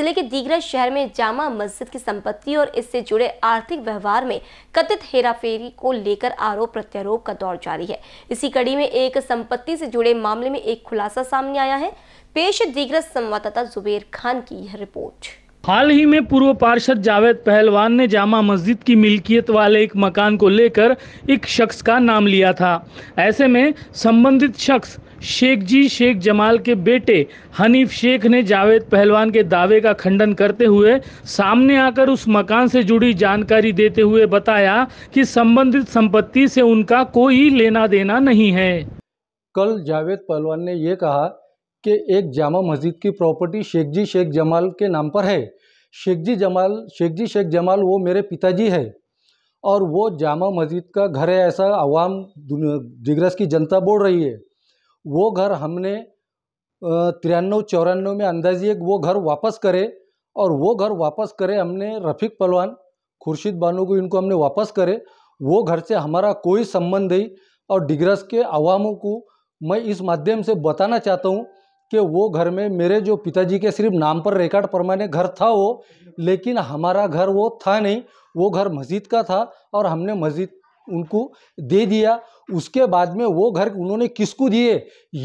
जिले के दीगरा शहर में जामा मस्जिद की संपत्ति और इससे जुड़े आर्थिक व्यवहार में कथित हेराफेरी को लेकर आरोप प्रत्यारोप का दौर जारी है इसी कड़ी में एक संपत्ति से जुड़े मामले में एक खुलासा सामने आया है पेश दीगरा संवाददाता जुबेर खान की यह रिपोर्ट हाल ही में पूर्व पार्षद जावेद पहलवान ने जामा मस्जिद की मिल्कियत वाले एक मकान को लेकर एक शख्स का नाम लिया था ऐसे में संबंधित शख्स शेख जी शेख जमाल के बेटे हनीफ शेख ने जावेद पहलवान के दावे का खंडन करते हुए सामने आकर उस मकान से जुड़ी जानकारी देते हुए बताया कि संबंधित संपत्ति से उनका कोई लेना देना नहीं है कल जावेद पहलवान ने यह कहा कि एक जामा मस्जिद की प्रॉपर्टी शेख जी शेख जमाल के नाम पर है शेख जी जमाल शेख जी शेख जमाल वो मेरे पिताजी है और वो जामा मस्जिद का घर है ऐसा आवाम दिग्रस की जनता बोल रही है वो घर हमने तिरानवे चौरानवे में अंदाजिए वो घर वापस करे और वो घर वापस करे हमने रफ़ीक पलवान खुर्शीद बानो को इनको हमने वापस करे वो घर से हमारा कोई संबंध नहीं और डिग्रस के आवामों को मैं इस माध्यम से बताना चाहता हूँ कि वो घर में मेरे जो पिताजी के सिर्फ नाम पर रिकॉर्ड परमाने घर था वो लेकिन हमारा घर वो था नहीं वो घर मस्जिद का था और हमने मस्जिद उनको दे दिया उसके बाद में वो घर उन्होंने किसको दिए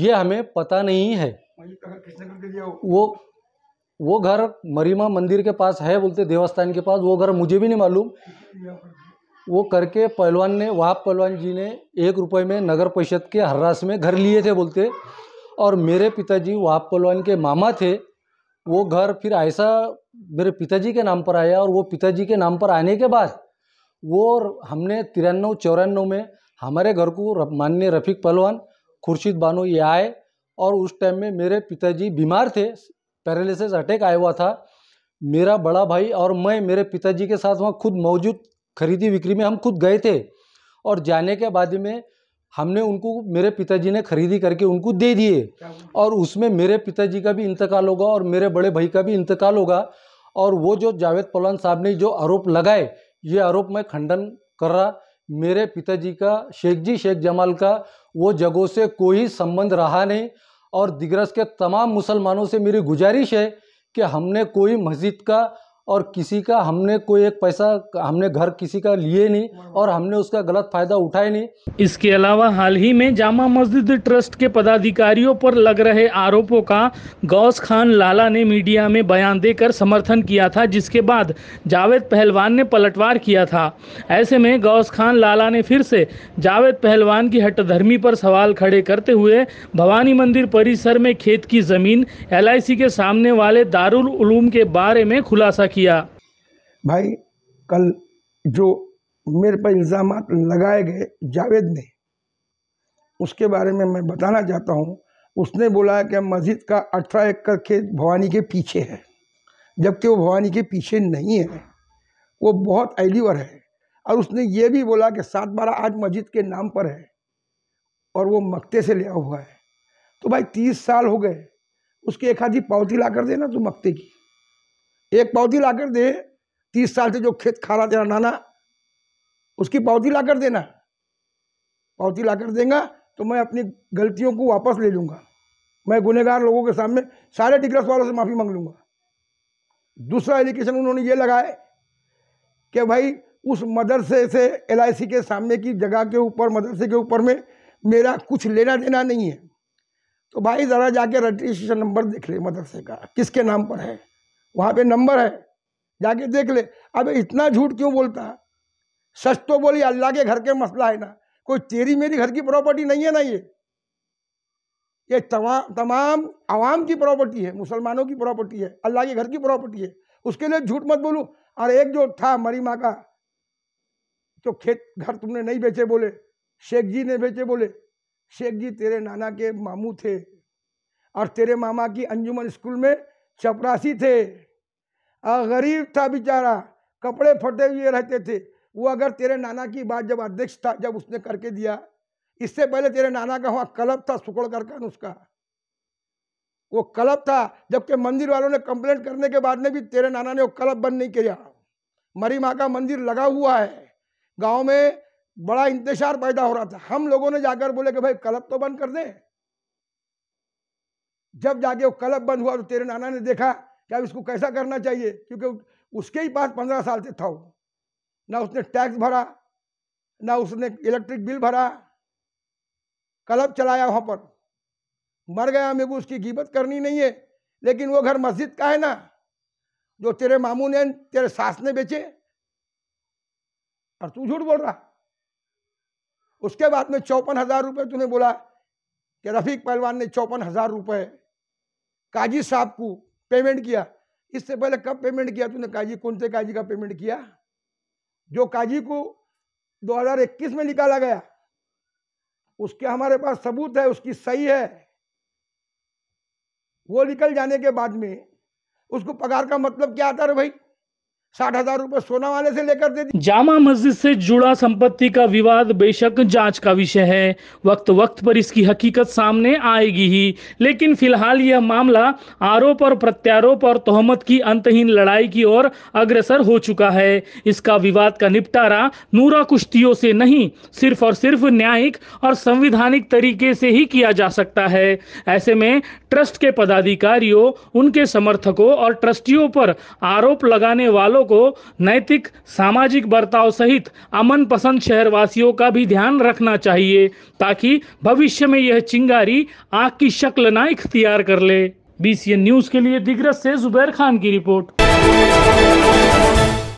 ये हमें पता नहीं है वो वो घर मरीमा मंदिर के पास है बोलते देवस्थान के पास वो घर मुझे भी नहीं मालूम वो करके पहलवान ने वहाब पहलवान जी ने एक रुपये में नगर परिषद के हर्रास में घर लिए थे बोलते और मेरे पिताजी वहाब पहलवान के मामा थे वो घर फिर ऐसा मेरे पिताजी के नाम पर आया और वो पिताजी के नाम पर आने के बाद वो हमने तिरानवे चौरानवे में हमारे घर को माननीय रफ़ीक पहलवान खुर्शीद बानो ये आए और उस टाइम में मेरे पिताजी बीमार थे पैरालिसिस अटैक आया हुआ था मेरा बड़ा भाई और मैं मेरे पिताजी के साथ वहाँ खुद मौजूद खरीदी बिक्री में हम खुद गए थे और जाने के बाद में हमने उनको मेरे पिताजी ने खरीदी करके उनको दे दिए और उसमें मेरे पिताजी का भी इंतकाल होगा और मेरे बड़े भाई का भी इंतकाल होगा और वो जो जावेद पलवान साहब ने जो आरोप लगाए ये आरोप मैं खंडन कर रहा मेरे पिताजी का शेख जी शेख जमाल का वो जगहों से कोई संबंध रहा नहीं और दिग्रस के तमाम मुसलमानों से मेरी गुजारिश है कि हमने कोई मस्जिद का और किसी का हमने कोई एक पैसा हमने घर किसी का लिए नहीं और हमने उसका गलत फायदा उठाया नहीं इसके अलावा हाल ही में जामा मस्जिद ट्रस्ट के पदाधिकारियों पर लग रहे आरोपों का गौस खान लाला ने मीडिया में बयान देकर समर्थन किया था जिसके बाद जावेद पहलवान ने पलटवार किया था ऐसे में गौस खान लाला ने फिर से जावेद पहलवान की हटधर्मी पर सवाल खड़े करते हुए भवानी मंदिर परिसर में खेत की जमीन एल के सामने वाले दारुल उलूम के बारे में खुलासा किया भाई कल जो मेरे पर इल्ज़ाम लगाए गए जावेद ने उसके बारे में मैं बताना चाहता हूँ उसने बोला कि मस्जिद का अठारह एकड़ खेत भवानी के पीछे है जबकि वो भवानी के पीछे नहीं है वो बहुत एलिवर है और उसने ये भी बोला कि सात बारह आज मस्जिद के नाम पर है और वो मक्ते से लिया हुआ है तो भाई तीस साल हो गए उसकी एक आधी पावती ला कर देना तो मक्ते की एक पौधी ला दे तीस साल से जो खेत खा रहा तेरा नाना उसकी पौधी ला कर देना पौधी ला कर देगा तो मैं अपनी गलतियों को वापस ले लूँगा मैं गुनहगार लोगों के सामने सारे डिग्रस वालों से माफ़ी मांग लूँगा दूसरा एलिकेशन उन्होंने ये लगाए कि भाई उस मदरसे से एल के सामने की जगह के ऊपर मदरसे के ऊपर में मेरा कुछ लेना देना नहीं है तो भाई ज़रा जाके रजिस्ट्रेशन नंबर देख ले मदरसे का किसके नाम पर है वहाँ पे नंबर है जाके देख ले अब इतना झूठ क्यों बोलता है सच तो बोली अल्लाह के घर के मसला है ना कोई तेरी मेरी घर की प्रॉपर्टी नहीं है ना ये ये तमाम तमाम आवाम की प्रॉपर्टी है मुसलमानों की प्रॉपर्टी है अल्लाह के घर की प्रॉपर्टी है उसके लिए झूठ मत बोलूँ और एक जो था मरी माँ का जो खेत घर तुमने नहीं बेचे बोले शेख जी ने बेचे बोले शेख जी तेरे नाना के मामू थे और तेरे मामा की अंजुमन स्कूल में चपरासी थे और गरीब था बेचारा कपड़े फटे हुए रहते थे वो अगर तेरे नाना की बात जब अध्यक्ष था जब उसने करके दिया इससे पहले तेरे नाना का वहाँ क्लब था सुकड़कर का उसका वो क्लब था जबकि मंदिर वालों ने कंप्लेंट करने के बाद में भी तेरे नाना ने वो क्लब बंद नहीं किया मरी माँ का मंदिर लगा हुआ है गांव में बड़ा इंतजार पैदा हो रहा था हम लोगों ने जाकर बोले कि भाई क्लब तो बंद कर दें जब जाके वो क्लब बंद हुआ तो तेरे नाना ने देखा कि अब इसको कैसा करना चाहिए क्योंकि उसके ही पास पंद्रह साल से था वो ना उसने टैक्स भरा ना उसने इलेक्ट्रिक बिल भरा क्लब चलाया वहाँ पर मर गया मेरे को उसकी कीमत करनी नहीं है लेकिन वो घर मस्जिद का है ना जो तेरे मामू ने तेरे सास ने बेचे और तू झूठ बोल रहा उसके बाद में चौपन हजार रुपये तूने बोला कि रफीक पहलवान ने चौपन हजार रुपये काजी साहब को पेमेंट किया इससे पहले कब पेमेंट किया तूने काजी कौन से काजी का पेमेंट किया जो काजी को 2021 में निकाला गया उसके हमारे पास सबूत है उसकी सही है वो निकल जाने के बाद में उसको पगार का मतलब क्या आता है भाई साठ हजार रूपए सोना वाले से लेकर दे दी जामा मस्जिद से जुड़ा संपत्ति का विवाद बेशक जांच का विषय है वक्त वक्त पर इसकी हकीकत सामने आएगी ही लेकिन फिलहाल यह मामला आरोप और प्रत्यारोप और तोहमत की अंतहीन लड़ाई की ओर अग्रसर हो चुका है इसका विवाद का निपटारा नूरा कुश्तियों से नहीं सिर्फ और सिर्फ न्यायिक और संविधानिक तरीके से ही किया जा सकता है ऐसे में ट्रस्ट के पदाधिकारियों उनके समर्थकों और ट्रस्टियों पर आरोप लगाने वालों को नैतिक सामाजिक बर्ताव सहित अमन पसंद शहरवासियों का भी ध्यान रखना चाहिए ताकि भविष्य में यह चिंगारी आग की शक्ल ना इख्तियार कर ले बी न्यूज के लिए दिग्रस से जुबैर खान की रिपोर्ट